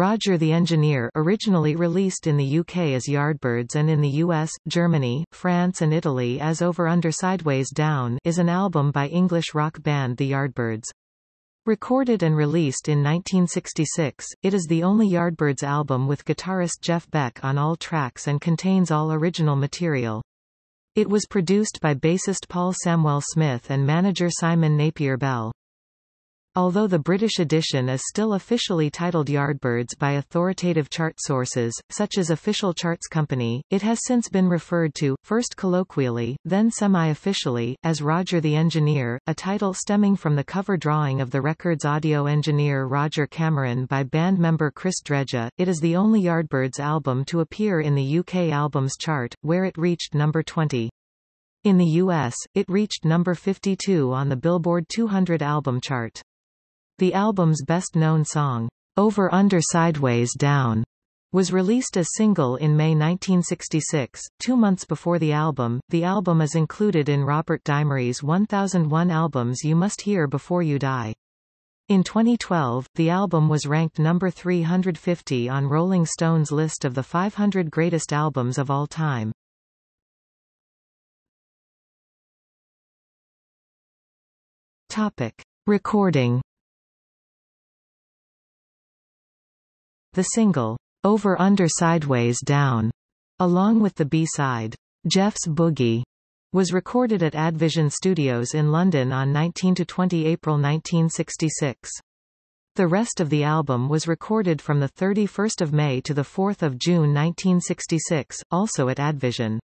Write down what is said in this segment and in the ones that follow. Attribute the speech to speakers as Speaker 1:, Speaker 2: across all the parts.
Speaker 1: Roger the Engineer originally released in the UK as Yardbirds and in the US, Germany, France and Italy as Over Under Sideways Down is an album by English rock band The Yardbirds. Recorded and released in 1966, it is the only Yardbirds album with guitarist Jeff Beck on all tracks and contains all original material. It was produced by bassist Paul Samwell Smith and manager Simon Napier Bell. Although the British edition is still officially titled Yardbirds by authoritative chart sources, such as Official Charts Company, it has since been referred to, first colloquially, then semi-officially, as Roger the Engineer, a title stemming from the cover drawing of the record's audio engineer Roger Cameron by band member Chris Dreja. It is the only Yardbirds album to appear in the UK Albums Chart, where it reached number 20. In the US, it reached number 52 on the Billboard 200 album chart. The album's best-known song, Over Under Sideways Down, was released as single in May 1966. Two months before the album, the album is included in Robert Dimery's 1001 Albums You Must Hear Before You Die. In 2012, the album was ranked
Speaker 2: number 350 on Rolling Stone's list of the 500 greatest albums of all
Speaker 3: time. Topic: Recording
Speaker 2: The single, Over Under Sideways Down, along with
Speaker 1: the B-side, Jeff's Boogie, was recorded at AdVision Studios in London on 19-20 April 1966. The rest of the album was recorded from 31 May to 4 June 1966, also at AdVision.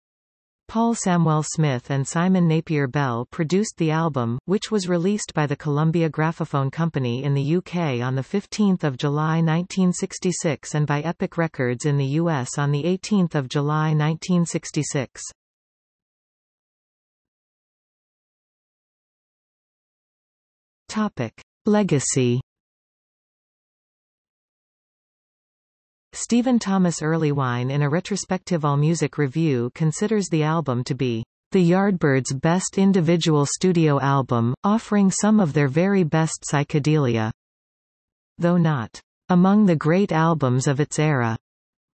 Speaker 1: Paul Samuel Smith and Simon Napier Bell produced the album, which was released by the Columbia Graphophone Company in the UK on 15 July 1966 and by Epic Records in the US on 18 July
Speaker 3: 1966. Topic. Legacy
Speaker 2: Stephen Thomas Earlywine in a retrospective AllMusic
Speaker 1: review considers the album to be the Yardbirds' best individual studio album, offering some of their very best psychedelia. Though not among the great albums of its era.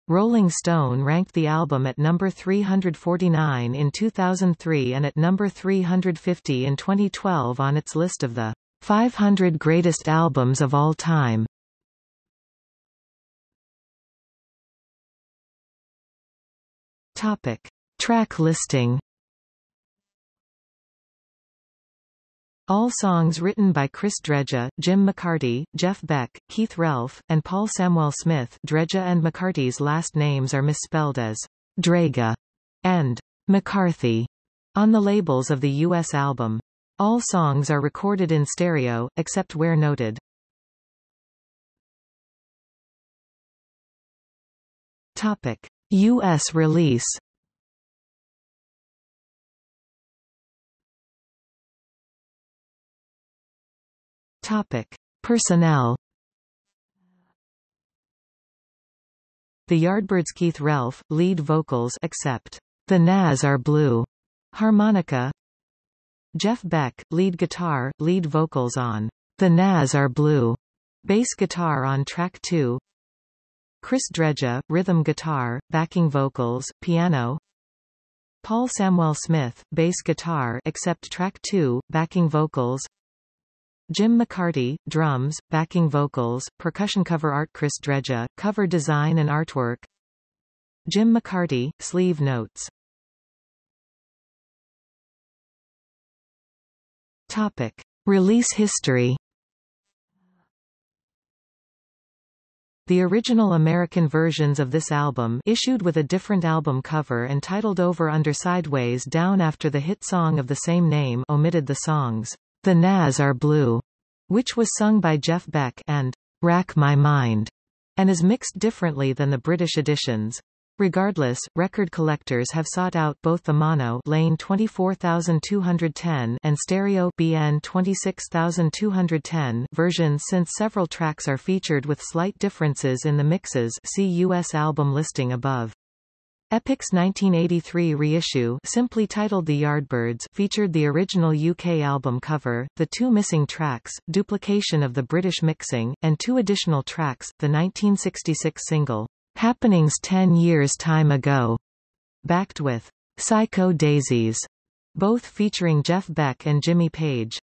Speaker 1: Rolling Stone ranked the album at number 349 in 2003 and at number 350 in 2012
Speaker 2: on its list of the 500 greatest albums of all time.
Speaker 3: Topic. Track listing
Speaker 1: All songs written by Chris Dredge, Jim McCarty, Jeff Beck, Keith Ralph, and Paul Samwell Smith. Dredge and McCarty's last names are misspelled as Draga and McCarthy on the labels of the U.S. album. All
Speaker 2: songs are recorded in stereo, except where noted.
Speaker 3: Topic. U.S. release Topic: Personnel.
Speaker 2: The Yardbirds Keith Ralph, lead vocals except The Nas Are Blue, harmonica. Jeff Beck,
Speaker 1: lead guitar, lead vocals on The Nas Are Blue, bass guitar on track 2. Chris Dredge, rhythm guitar, backing vocals, piano Paul Samuel Smith, bass guitar except track 2, backing vocals Jim McCarty, drums, backing vocals, percussion cover
Speaker 2: art Chris Dredge, cover design and artwork Jim McCarty, sleeve
Speaker 3: notes Topic. Release history
Speaker 1: The original American versions of this album issued with a different album cover and titled Over Under Sideways Down after the hit song of the same name omitted the songs The Nas Are Blue, which was sung by Jeff Beck, and Rack My Mind, and is mixed differently than the British editions. Regardless, record collectors have sought out both the mono lane 24210 and stereo BN 26210 versions since several tracks are featured with slight differences in the mixes see US album listing above. Epic's 1983 reissue, simply titled The Yardbirds, featured the original UK album cover, the two missing tracks, duplication of the British mixing, and two additional tracks, the 1966 single. Happenings Ten Years Time Ago,
Speaker 2: backed with Psycho Daisies, both featuring Jeff Beck and Jimmy Page.